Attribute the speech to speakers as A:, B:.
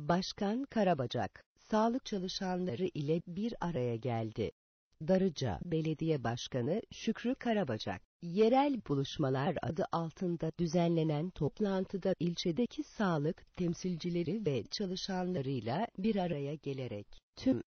A: Başkan Karabacak, sağlık çalışanları ile bir araya geldi. Darıca Belediye Başkanı Şükrü Karabacak, yerel buluşmalar adı altında düzenlenen toplantıda ilçedeki sağlık temsilcileri ve çalışanlarıyla bir araya gelerek tüm